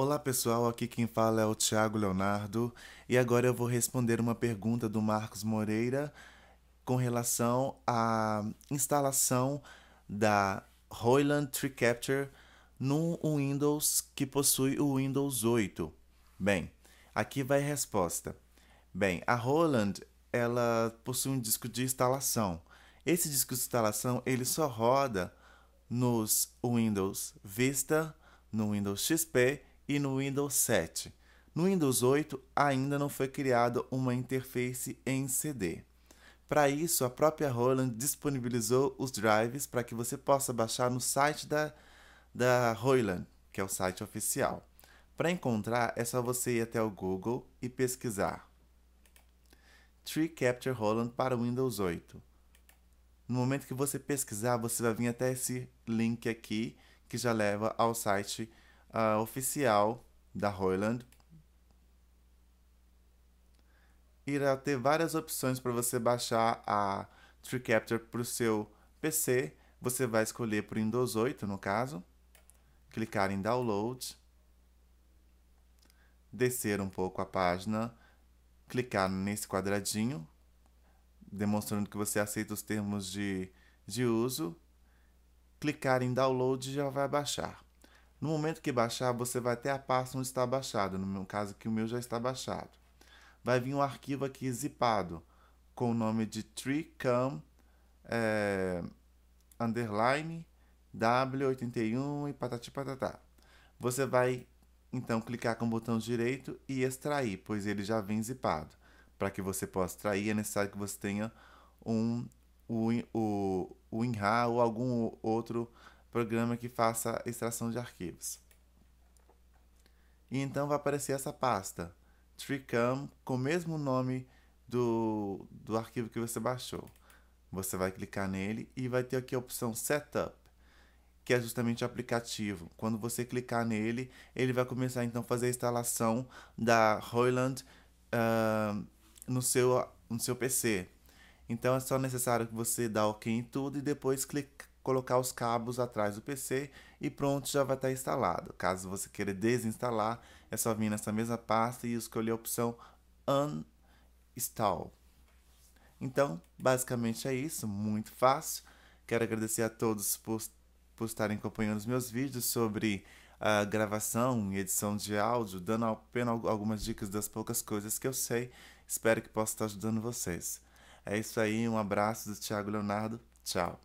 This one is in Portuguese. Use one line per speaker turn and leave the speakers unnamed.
Olá pessoal, aqui quem fala é o Thiago Leonardo e agora eu vou responder uma pergunta do Marcos Moreira com relação à instalação da Roland Tree Capture num Windows que possui o Windows 8. Bem, aqui vai a resposta. Bem, a Roland ela possui um disco de instalação. Esse disco de instalação ele só roda nos Windows Vista, no Windows XP e no Windows 7. No Windows 8 ainda não foi criada uma interface em CD. Para isso, a própria Roland disponibilizou os drives para que você possa baixar no site da, da Roland, que é o site oficial. Para encontrar, é só você ir até o Google e pesquisar Tree Capture Roland para Windows 8. No momento que você pesquisar, você vai vir até esse link aqui que já leva ao site uh, oficial da Royland irá ter várias opções para você baixar a TreeCapture para o seu PC. Você vai escolher para o Windows 8, no caso. Clicar em Download. Descer um pouco a página. Clicar nesse quadradinho, demonstrando que você aceita os termos de, de uso. Clicar em Download e já vai baixar. No momento que baixar, você vai até a pasta onde está baixado, no meu caso que o meu já está baixado. Vai vir um arquivo aqui zipado com o nome de treecam é, eh, underline w81 e patati patatá. Você vai então clicar com o botão direito e extrair, pois ele já vem zipado. Para que você possa extrair, é necessário que você tenha um o, o, o INRA ou algum outro programa que faça extração de arquivos. E então vai aparecer essa pasta, Tricam, com o mesmo nome do, do arquivo que você baixou. Você vai clicar nele e vai ter aqui a opção Setup, que é justamente o aplicativo. Quando você clicar nele, ele vai começar então a fazer a instalação da Roland uh, ah, no, seu, no seu PC. Então é só necessário que você dá OK em tudo e depois clica, colocar os cabos atrás do PC e pronto, já vai estar tá instalado. Caso você queira desinstalar, é só vir nessa mesma pasta e escolher a opção Uninstall. Então, basicamente é isso, muito fácil. Quero agradecer a todos por, por estarem acompanhando os meus vídeos sobre a ah, gravação e edição de áudio, dando apenas algumas dicas das poucas coisas que eu sei. Espero que possa estar ajudando vocês. É isso aí, um abraço do Thiago Leonardo. Tchau.